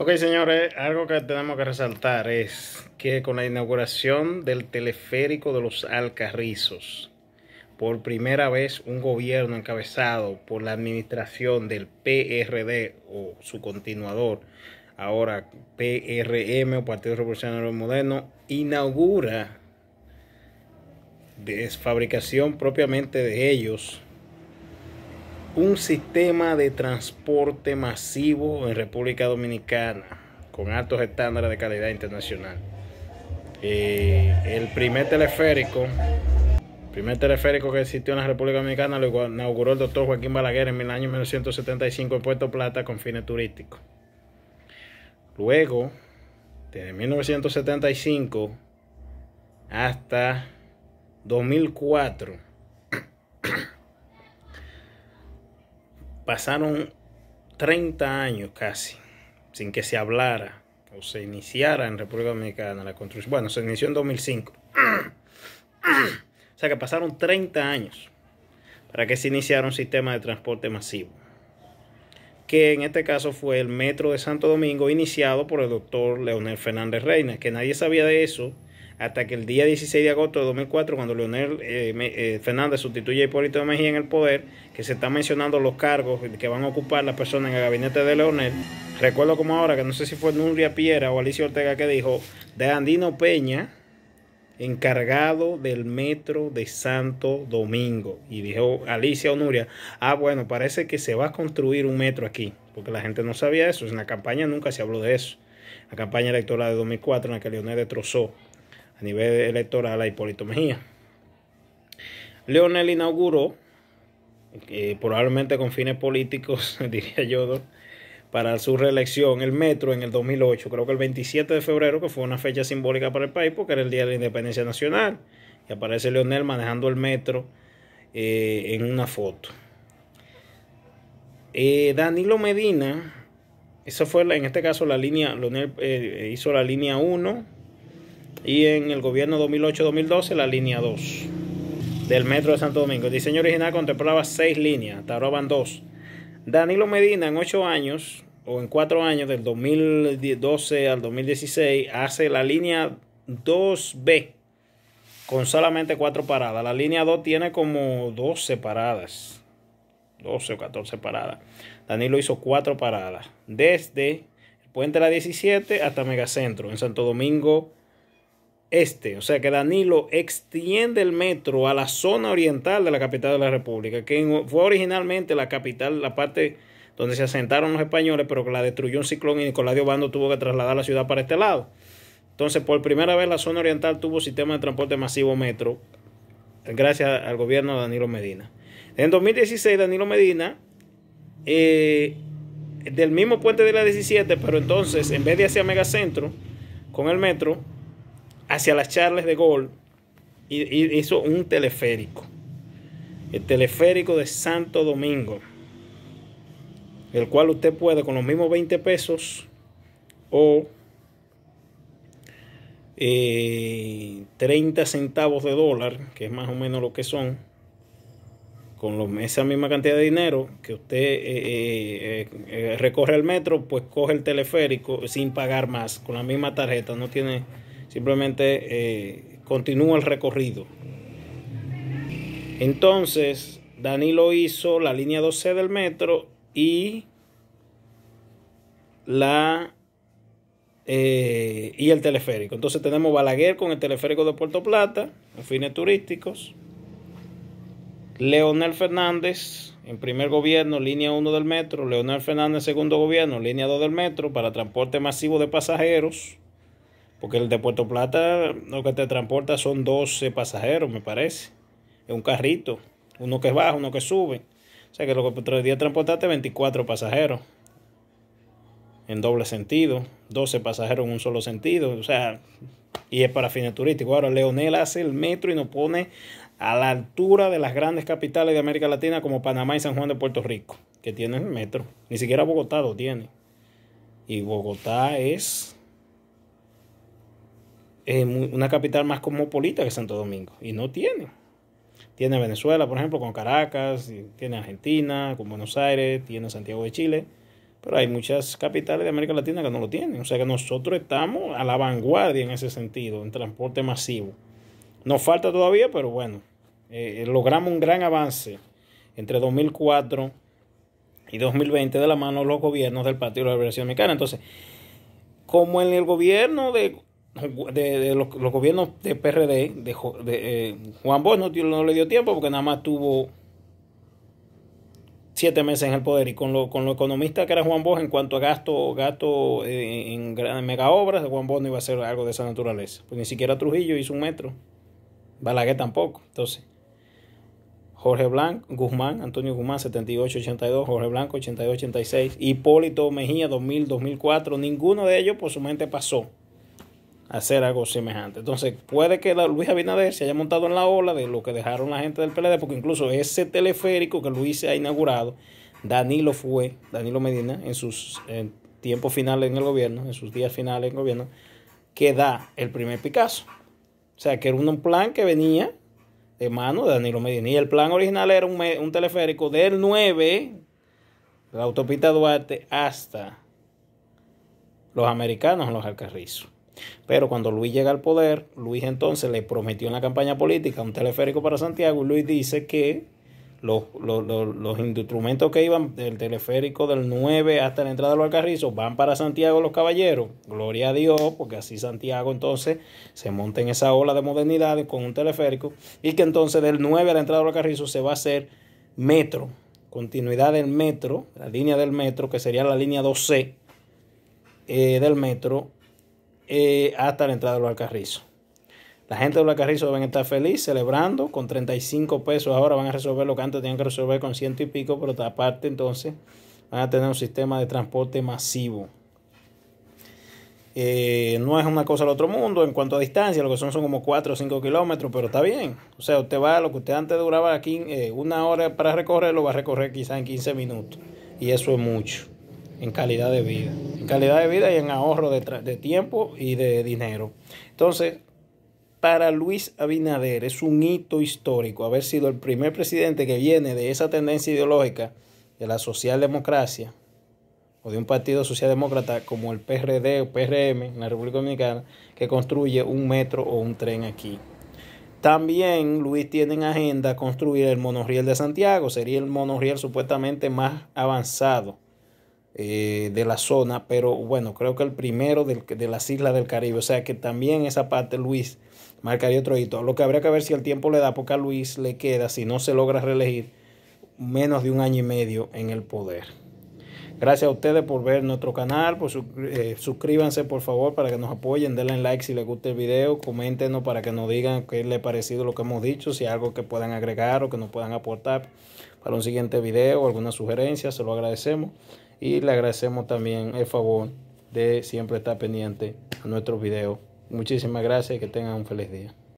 Ok, señores, algo que tenemos que resaltar es que con la inauguración del teleférico de los Alcarrizos, por primera vez un gobierno encabezado por la administración del PRD o su continuador, ahora PRM o Partido Revolucionario Moderno, inaugura desfabricación propiamente de ellos un sistema de transporte masivo en República Dominicana con altos estándares de calidad internacional. Eh, el primer teleférico, primer teleférico que existió en la República Dominicana lo inauguró el doctor Joaquín Balaguer en el año 1975 en Puerto Plata con fines turísticos. Luego, desde 1975 hasta 2004, pasaron 30 años casi sin que se hablara o se iniciara en República Dominicana la construcción. Bueno, se inició en 2005. O sea que pasaron 30 años para que se iniciara un sistema de transporte masivo. Que en este caso fue el Metro de Santo Domingo iniciado por el doctor Leonel Fernández Reina, que nadie sabía de eso hasta que el día 16 de agosto de 2004, cuando Leonel eh, eh, Fernández sustituye a Hipólito Mejía en el poder, que se está mencionando los cargos que van a ocupar las personas en el gabinete de Leonel. Recuerdo como ahora, que no sé si fue Nuria Piera o Alicia Ortega que dijo, de Andino Peña, encargado del metro de Santo Domingo. Y dijo Alicia o Nuria, ah, bueno, parece que se va a construir un metro aquí, porque la gente no sabía eso. En la campaña nunca se habló de eso. La campaña electoral de 2004 en la que Leonel destrozó a nivel electoral a Hipólito Mejía. Leonel inauguró, eh, probablemente con fines políticos, diría yo, para su reelección, el metro en el 2008, creo que el 27 de febrero, que fue una fecha simbólica para el país porque era el Día de la Independencia Nacional, y aparece Leonel manejando el metro eh, en una foto. Eh, Danilo Medina, Eso fue en este caso la línea, Leonel hizo la línea 1, y en el gobierno 2008-2012 la línea 2 del metro de Santo Domingo. El diseño original contemplaba seis líneas, van dos. Danilo Medina en ocho años o en cuatro años, del 2012 al 2016, hace la línea 2B con solamente cuatro paradas. La línea 2 tiene como 12 paradas, 12 o 14 paradas. Danilo hizo cuatro paradas desde el puente la 17 hasta Megacentro en Santo Domingo este, o sea que Danilo extiende el metro a la zona oriental de la capital de la República, que fue originalmente la capital, la parte donde se asentaron los españoles, pero que la destruyó un ciclón y Nicolás de Obando tuvo que trasladar la ciudad para este lado. Entonces, por primera vez la zona oriental tuvo sistema de transporte masivo metro, gracias al gobierno de Danilo Medina. En 2016, Danilo Medina, eh, del mismo puente de la 17, pero entonces, en vez de hacia Megacentro, con el metro, hacia las Charles de gol y hizo un teleférico. El teleférico de Santo Domingo, el cual usted puede con los mismos 20 pesos o 30 eh, centavos de dólar, que es más o menos lo que son, con esa misma cantidad de dinero que usted eh, eh, recorre el metro, pues coge el teleférico sin pagar más, con la misma tarjeta, no tiene simplemente eh, continúa el recorrido. Entonces, Danilo hizo la línea 12 del metro y la eh, y el teleférico. Entonces tenemos Balaguer con el teleférico de Puerto Plata, a fines turísticos. Leonel Fernández en primer gobierno, línea 1 del metro. Leonel Fernández, segundo gobierno, línea 2 del metro para transporte masivo de pasajeros. Porque el de Puerto Plata lo que te transporta son 12 pasajeros, me parece. Es un carrito. Uno que baja, uno que sube. O sea que lo que transportaste transportarte 24 pasajeros. En doble sentido. 12 pasajeros en un solo sentido. O sea, y es para fines turísticos. Ahora Leonel hace el metro y nos pone a la altura de las grandes capitales de América Latina como Panamá y San Juan de Puerto Rico, que tienen el metro. Ni siquiera Bogotá lo tiene. Y Bogotá es eh, una capital más cosmopolita que Santo Domingo. Y no tiene. Tiene Venezuela, por ejemplo, con Caracas, tiene Argentina, con Buenos Aires, tiene Santiago de Chile. Pero hay muchas capitales de América Latina que no lo tienen. O sea que nosotros estamos a la vanguardia en ese sentido, en transporte masivo. Nos falta todavía, pero bueno, eh, logramos un gran avance entre 2004 y 2020 de la mano de los gobiernos del Partido de la Liberación Dominicana. Entonces, como en el gobierno de de, los, gobiernos de PRD, de, de eh, Juan Bosch no, no, le dio tiempo porque nada más tuvo siete meses en el poder y con lo, con lo economista que era Juan Bosch en cuanto a gasto, gasto eh, en, mega obras, Juan Bosch no iba a hacer algo de esa naturaleza, pues ni siquiera Trujillo hizo un metro, Balaguer tampoco, entonces Jorge Blanco, Guzmán, Antonio Guzmán 78-82, Jorge Blanco 82-86, Hipólito Mejía 2000-2004, ninguno de ellos por su mente pasó hacer algo semejante. Entonces, puede que Luis Abinader se haya montado en la ola de lo que dejaron la gente del PLD, porque incluso ese teleférico que Luis se ha inaugurado, Danilo fue, Danilo Medina, en sus tiempos finales en el gobierno, en sus días finales en el gobierno, que da el primer Picasso. O sea, que era un plan que venía de mano de Danilo Medina. Y el plan original era un, teleférico del 9, la autopista Duarte, hasta los americanos en los Alcarrizos. Pero cuando Luis llega al poder, Luis entonces le prometió en la campaña política un teleférico para Santiago y Luis dice que los, instrumentos que iban del teleférico del 9 hasta la entrada de los Alcarrizos van para Santiago los Caballeros. Gloria a Dios, porque así Santiago entonces se monta en esa ola de modernidad con un teleférico y que entonces del 9 a la entrada de los Alcarrizos se va a hacer metro, continuidad del metro, la línea del metro, que sería la línea 12 eh, del metro eh, hasta la entrada del barcarrizo. La gente de Valcarrizo deben estar feliz celebrando con 35 pesos. Ahora van a resolver lo que antes tenían que resolver con ciento y pico, pero aparte entonces van a tener un sistema de transporte masivo. Eh, no es una cosa del otro mundo en cuanto a distancia, lo que son son como 4 o 5 kilómetros, pero está bien. O sea, usted va, a lo que usted antes duraba aquí eh, una hora para recorrer, lo va a recorrer quizá en 15 minutos. Y eso es mucho en calidad de vida. En calidad de vida y en ahorro de, tiempo y de dinero. Entonces, para Luis Abinader es un hito histórico haber sido el primer presidente que viene de esa tendencia ideológica de la socialdemocracia o de un partido socialdemócrata como el PRD o PRM en la República Dominicana que construye un metro o un tren aquí. También Luis tiene en agenda construir el monorriel de Santiago, sería el monorriel supuestamente más avanzado eh, de la zona, pero bueno, creo que el primero de las islas del Caribe, o sea que también esa parte Luis marcaría otro hito. Lo que habría que ver si el tiempo le da, porque a Luis le queda, si no se logra reelegir, menos de un año y medio en el poder. Gracias a ustedes por ver nuestro canal, por pues, eh, suscríbanse por favor para que nos apoyen, denle like si les gusta el video, coméntenos para que nos digan qué les ha parecido lo que hemos dicho, si algo que puedan agregar o que nos puedan aportar para un siguiente video alguna sugerencia, se lo agradecemos y le agradecemos también el favor de siempre estar pendiente a nuestros videos. Muchísimas gracias y que tengan un feliz día.